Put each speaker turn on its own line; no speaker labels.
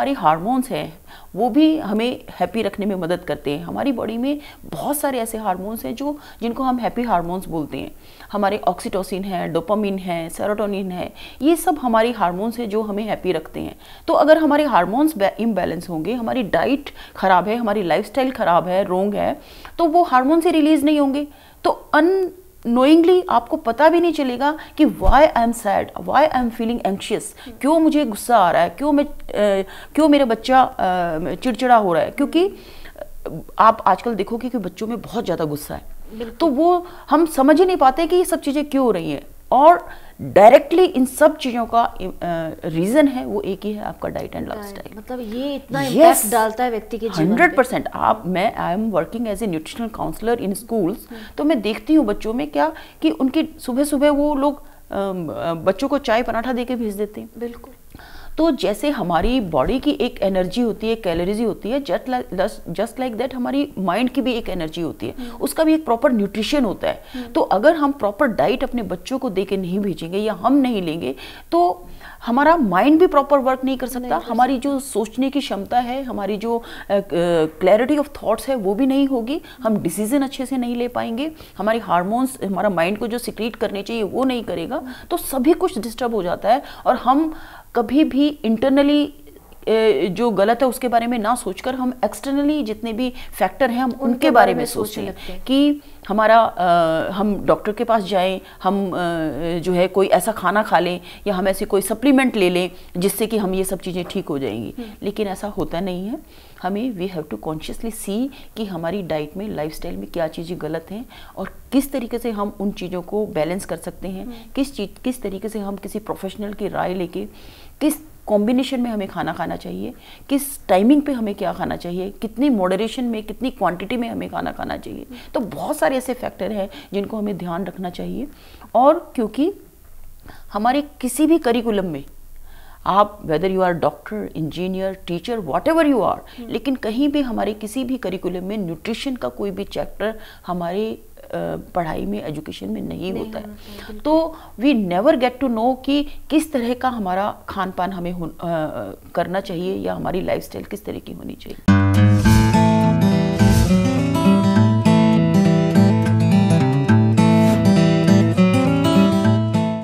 हमारे हार्मोन्स हैं वो भी हमें हैप्पी रखने में मदद करते हैं हमारी बॉडी में बहुत सारे ऐसे हार्मोन्स हैं जो जिनको हम हैप्पी हार्मोन्स बोलते हैं हमारे ऑक्सीटोसिन है डोपामिन है सेरोटोनिन है ये सब हमारे हार्मोन्स हैं जो हमें हैप्पी रखते हैं तो अगर हमारे हार्मोन्स इम्बेलेंस होंगे हमारी डाइट ख़राब है हमारी लाइफ ख़राब है रोंग है तो वो हारमोन से रिलीज़ नहीं होंगे तो अन नोइंगली आपको पता भी नहीं चलेगा कि why I am sad why I am feeling anxious क्यों मुझे गुस्सा आ रहा है क्यों मैं क्यों मेरा बच्चा चिड़चिड़ा हो रहा है क्योंकि आप आजकल देखोगे कि बच्चों में बहुत ज़्यादा गुस्सा है तो वो हम समझ ही नहीं पाते कि ये सब चीज़ें क्यों हो रही हैं और डायरेक्टली इन सब चीज़ों का रीज़न है वो एक ही है आपका डाइट एंड लाइफ स्टाइल मतलब ये इतना yes, डालता है व्यक्ति के हंड्रेड परसेंट आप मैं I am working as a nutritional counsellor in schools तो मैं देखती हूँ बच्चों में क्या कि उनकी सुबह सुबह वो लोग बच्चों को चाय पराठा दे के भेज देते हैं बिल्कुल तो जैसे हमारी बॉडी की एक एनर्जी होती है कैलोरीज होती है just like just like that हमारी माइंड की भी एक एनर्जी होती है हम्म। उसका भी एक प्रॉपर न्यूट्रिशन होता है हम्म। तो अगर हम प्रॉपर डाइट अपने बच्चों को दे के नहीं भेजेंगे या हम नहीं लेंगे तो हमारा माइंड भी प्रॉपर वर्क नहीं कर सकता नहीं हमारी जो सोचने की क्षमता है हमारी जो क्लैरिटी ऑफ थॉट्स है वो भी नहीं होगी हम डिसीजन अच्छे से नहीं ले पाएंगे हमारे हार्मोन्स हमारा माइंड को जो सिक्रीट करने चाहिए वो नहीं करेगा हम्म। तो सभी कुछ डिस्टर्ब हो जाता है और हम कभी भी इंटरनली जो गलत है उसके बारे में ना सोचकर हम एक्सटर्नली जितने भी फैक्टर हैं हम उनके, उनके बारे, बारे में सोचें हैं कि हमारा आ, हम डॉक्टर के पास जाएं हम आ, जो है कोई ऐसा खाना खा लें या हम ऐसे कोई सप्लीमेंट ले लें जिससे कि हम ये सब चीज़ें ठीक हो जाएंगी हम्म। लेकिन ऐसा होता नहीं है हमें we have to consciously see कि हमारी डाइट में लाइफ में क्या चीज़ें गलत हैं और किस तरीके से हम उन चीज़ों को बैलेंस कर सकते हैं हम्म। किस चीज किस तरीके से हम किसी प्रोफेशनल की राय लेके किस कॉम्बिनेशन में हमें खाना खाना चाहिए किस टाइमिंग पे हमें क्या खाना चाहिए कितनी मॉडरेशन में कितनी क्वांटिटी में हमें खाना खाना चाहिए तो बहुत सारे ऐसे फैक्टर हैं जिनको हमें ध्यान रखना चाहिए और क्योंकि हमारे किसी भी करिकुलम में आप whether you are doctor engineer teacher whatever you are लेकिन कहीं भी हमारे किसी भी करिकुलम में न्यूट्रिशन का कोई भी चैप्टर हमारे पढ़ाई में एजुकेशन में नहीं, होता है, है तो we never get to know कि किस तरह का हमारा खान पान हमें आ, करना चाहिए या हमारी लाइफ किस तरह की होनी चाहिए